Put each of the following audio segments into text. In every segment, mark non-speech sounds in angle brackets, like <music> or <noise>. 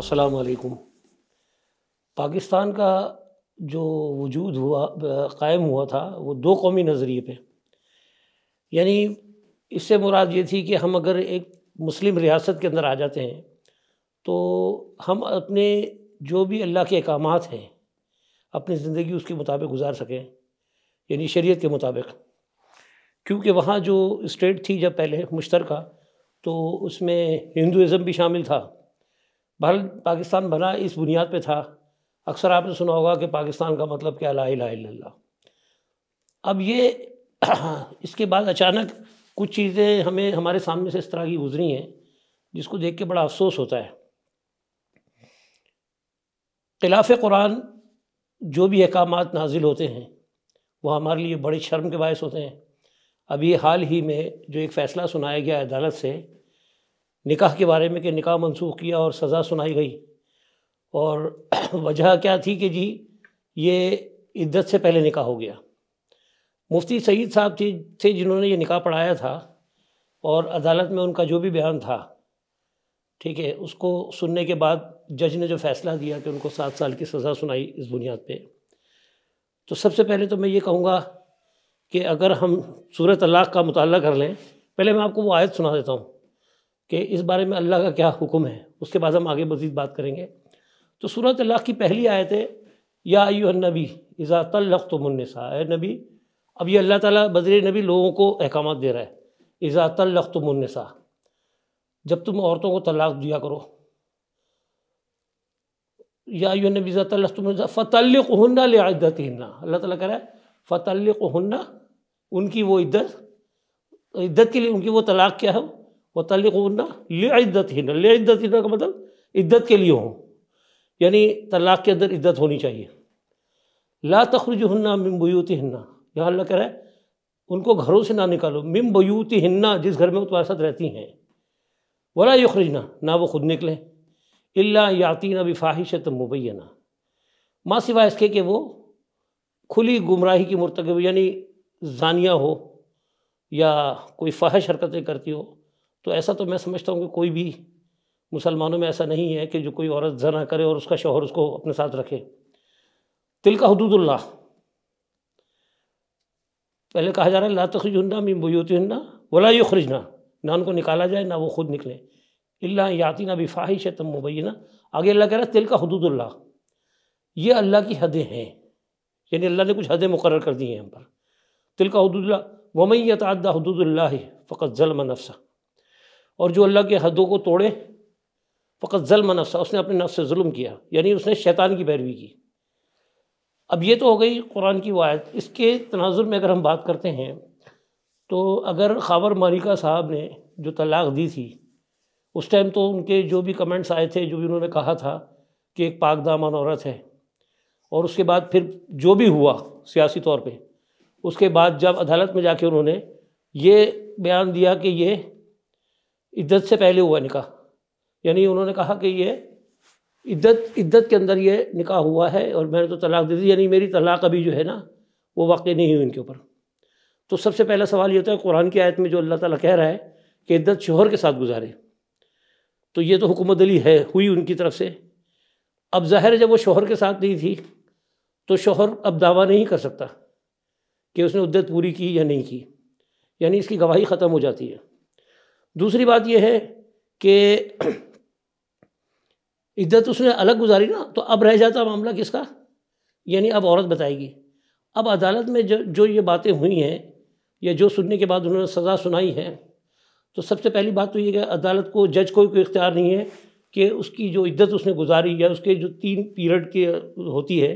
अस्सलाम वालेकुम पाकिस्तान का जो वजूद हुआ कायम हुआ था वो दो कौमी नज़रिए पे यानी इससे मुराद ये थी कि हम अगर एक मुस्लिम रियासत के अंदर आ जाते हैं तो हम अपने जो भी अल्लाह के अहकाम हैं अपनी ज़िंदगी उसके मुताबिक गुजार सकें यानी शरीयत के मुताबिक क्योंकि वहाँ जो स्टेट थी जब पहले मुश्तर तो उसमें हिंदुज़म भी शामिल था भारत पाकिस्तान बना इस बुनियाद पे था अक्सर आपने सुना होगा कि पाकिस्तान का मतलब क्या ला ला अब ये <clears throat> इसके बाद अचानक कुछ चीज़ें हमें हमारे सामने से इस तरह की गुजरी हैं जिसको देख के बड़ा अफसोस होता है खिलाफ कुरान जो भी अहकाम नाजिल होते हैं वह हमारे लिए बड़े शर्म के बायस होते हैं अभी हाल ही में जो एक फ़ैसला सुनाया गया अदालत से निकाह के बारे में कि निकाह मनसूख किया और सज़ा सुनाई गई और <clears throat> वजह क्या थी कि जी ये इद्दत से पहले निकाह हो गया मुफ्ती सईद साहब थी थे जिन्होंने ये निकाह पढ़ाया था और अदालत में उनका जो भी बयान था ठीक है उसको सुनने के बाद जज ने जो फैसला दिया कि उनको सात साल की सज़ा सुनाई इस बुनियाद पे तो सबसे पहले तो मैं ये कहूँगा कि अगर हम सूरत अल्लाह का मुताल कर लें पहले मैं आपको वो आयत सुना देता हूँ कि इस बारे में अल्लाह का क्या हुक्म है उसके बाद हम आगे मज़ीद बात करेंगे तो सूरत अल्लाह की पहली आयत है या आयु नबी इज़ा तल्लक तुमनसा ए नबी अब ये अल्लाह ताला बजर नबी लोगों को अहकाम दे रहा है इज़ा तल्लक तुमनसा जब तुम औरतों को तलाक दिया करो या आयु नबी इज़ा तल्लक तुमनसा फ़तल्लक हन्ना लिद्दत हन्ना अल्लाह ताला कह रहा है फ़तल्लक हन्ना उनकी वो इद्दत इद्दत के लिए उनकी वो तलाक क्या है व ही लद्दत हिना लद्दत ना का मतलब इद्दत के लिए हों यानी तलाक़ के अंदर इद्दत होनी चाहिए ला तखरुज हन्ना मिम बयूत हन्ना यहाँ अल्लाह कह रहा है उनको घरों से ना निकालो मिम बयूत हन्ना जिस घर में वो तुम्हारे साथ रहती हैं वला यखरजना ना वो खुद निकले इल्ला यातीन अभी फाहिशत मुबैना माँ सिवा इसके कि वो खुली गुमराही की मरतकब यानी जानिया हो या कोई फ़ाहश हरकतें करती हो तो ऐसा तो मैं समझता हूँ कि कोई भी मुसलमानों में ऐसा नहीं है कि जो कोई औरत जना करे और उसका शोहर उसको अपने साथ रखे तिल का हदूदुल्ला पहले कहा जा रहा है ला हन्ना मीम हन्ना वला यु खरीजना ना उनको निकाला जाए ना वो खुद निकले अल्ला याति ना भी फाहिश तम मुबैना आगे अल्लाह कह रहा है तिल का हदूदुल्ला ये अल्लाह की हदें हैं यानी अल्लाह ने कुछ हदें मुकर कर दी हैं हम पर तिल का हदूदुल्ला वमैत आदा हदूदुल्ला फ़कत जलम नफसा और जो अल्लाह के हदों को तोड़े फ़कत जलम नफ्सा उसने अपने नफ़ से जुल्म किया यानी उसने शैतान की पैरवी की अब ये तो हो गई कुरान की वायद इसके तनाजुर में अगर हम बात करते हैं तो अगर खावर मालिका साहब ने जो तलाक दी थी उस टाइम तो उनके जो भी कमेंट्स आए थे जो भी उन्होंने कहा था कि एक पाक दामन औरत है और उसके बाद फिर जो भी हुआ सियासी तौर पे उसके बाद जब अदालत में जाके उन्होंने ये बयान दिया कि ये इद्दत से पहले हुआ निकाह यानी उन्होंने कहा कि ये इद्दत इद्दत के अंदर ये निकाह हुआ है और मैंने तो तलाक दे दी यानी मेरी तलाक अभी जो है ना वो वाकई नहीं हुई इनके ऊपर तो सबसे पहला सवाल ये होता है कुरान की आयत में जो अल्लाह ताला कह रहा है कि इद्दत शोहर के साथ गुजारे तो ये तो हुकूमत अली है हुई उनकी तरफ से अब ज़ाहिर जब वो शोहर के साथ नहीं थी तो शोहर अब दावा नहीं कर सकता कि उसने उद्दत पूरी की या नहीं की यानी इसकी गवाही ख़त्म हो जाती है दूसरी बात यह है कि इद्दत उसने अलग गुजारी ना तो अब रह जाता मामला किसका यानी अब औरत बताएगी अब अदालत में जो जो ये बातें हुई हैं या जो सुनने के बाद उन्होंने सज़ा सुनाई है तो सबसे पहली बात तो ये कि अदालत को जज को कोई इख्तियार नहीं है कि उसकी जो इद्दत उसने गुजारी या उसके जो तीन पीरियड की होती है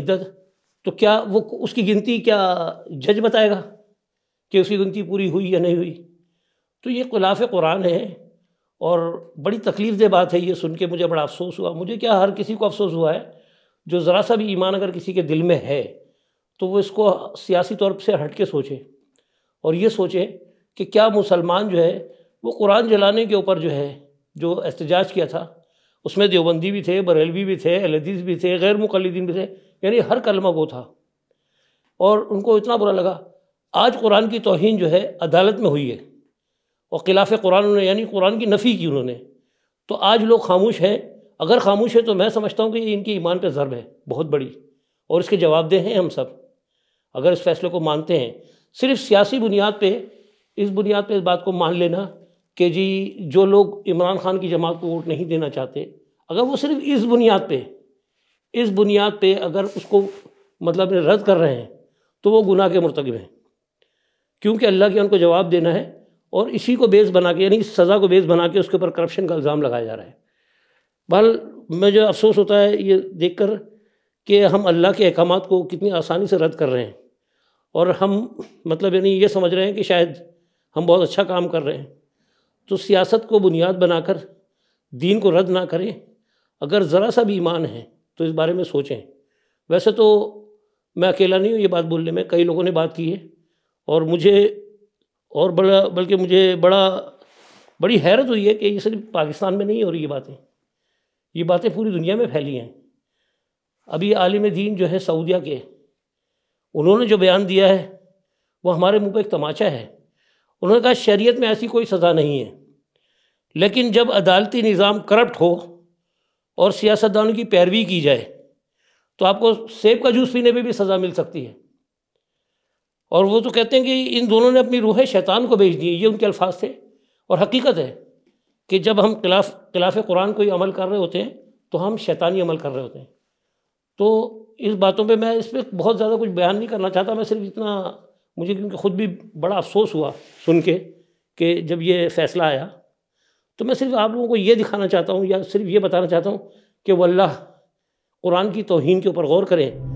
इद्दत तो क्या वो उसकी गिनती क्या जज बताएगा कि उसकी गिनती पूरी हुई या नहीं हुई तो ये खिलाफ कुरान है और बड़ी तकलीफ दह बात है ये सुन के मुझे बड़ा अफसोस हुआ मुझे क्या हर किसी को अफसोस हुआ है जो ज़रा सा भी ईमान अगर किसी के दिल में है तो वो इसको सियासी तौर से हट के सोचे और ये सोचे कि क्या मुसलमान जो है वो कुरान जलाने के ऊपर जो है जो एहतजाज किया था उसमें देवबंदी भी थे बरेलवी भी थे अलदीज़ भी थे गैर मुखलदीन भी थे यानी हर कलमा को था और उनको इतना बुरा लगा आज कुरान की तोहन जो है अदालत में हुई है और खिलाफ़ कुरान उन्होंने यानी कुरान की नफ़ी की उन्होंने तो आज लोग खामोश हैं अगर खामोश है तो मैं समझता हूँ कि ये इनकी ईमान पर ज़रब है बहुत बड़ी और इसके जवाबदेह हैं हम सब अगर इस फैसले को मानते हैं सिर्फ सियासी बुनियाद पर इस बुनियाद पर इस बात को मान लेना कि जी जो लोग इमरान खान की जमात को वोट नहीं देना चाहते अगर वो सिर्फ इस बुनियाद पर इस बुनियाद पर अगर उसको मतलब रद्द कर रहे हैं तो वो गुनाह के मरतकब हैं क्योंकि अल्लाह के उनको जवाब देना है और इसी को बेस बना के यानी सज़ा को बेस बना के उसके ऊपर करप्शन का इल्ज़ाम लगाया जा रहा है बहल जो अफसोस होता है ये देख कर कि हम अल्लाह के अहकाम को कितनी आसानी से रद्द कर रहे हैं और हम मतलब यानी ये समझ रहे हैं कि शायद हम बहुत अच्छा काम कर रहे हैं तो सियासत को बुनियाद बनाकर दीन को रद्द ना करें अगर ज़रा सा भी ईमान है तो इस बारे में सोचें वैसे तो मैं अकेला नहीं हूँ ये बात बोलने में कई लोगों ने बात की है और मुझे और बड़ा बल्कि मुझे बड़ा बड़ी हैरत हुई है कि ये सिर्फ पाकिस्तान में नहीं हो रही ये बातें ये बातें पूरी दुनिया में फैली हैं अभी आलिम दीन जो है सऊदिया के उन्होंने जो बयान दिया है वो हमारे मुंह पर एक तमाचा है उन्होंने कहा शरीयत में ऐसी कोई सज़ा नहीं है लेकिन जब अदालती निज़ाम करप्ट हो और सियासतदानों की पैरवी की जाए तो आपको सेब का जूस पीने पर भी सज़ा मिल सकती है और वो तो कहते हैं कि इन दोनों ने अपनी रूह शैतान को भेज दी ये उनके अल्फाज थे और हकीकत है कि जब हम खिलाफ खिलाफ कुरान कोई अमल कर रहे होते हैं तो हम शैतानी अमल कर रहे होते हैं तो इस बातों पे मैं इस पर बहुत ज़्यादा कुछ बयान नहीं करना चाहता मैं सिर्फ इतना मुझे क्योंकि ख़ुद भी बड़ा अफसोस हुआ सुन के कि जब ये फ़ैसला आया तो मैं सिर्फ आप लोगों को ये दिखाना चाहता हूँ या सिर्फ ये बताना चाहता हूँ कि अल्लाह कुरान की तोहन के ऊपर गौर करें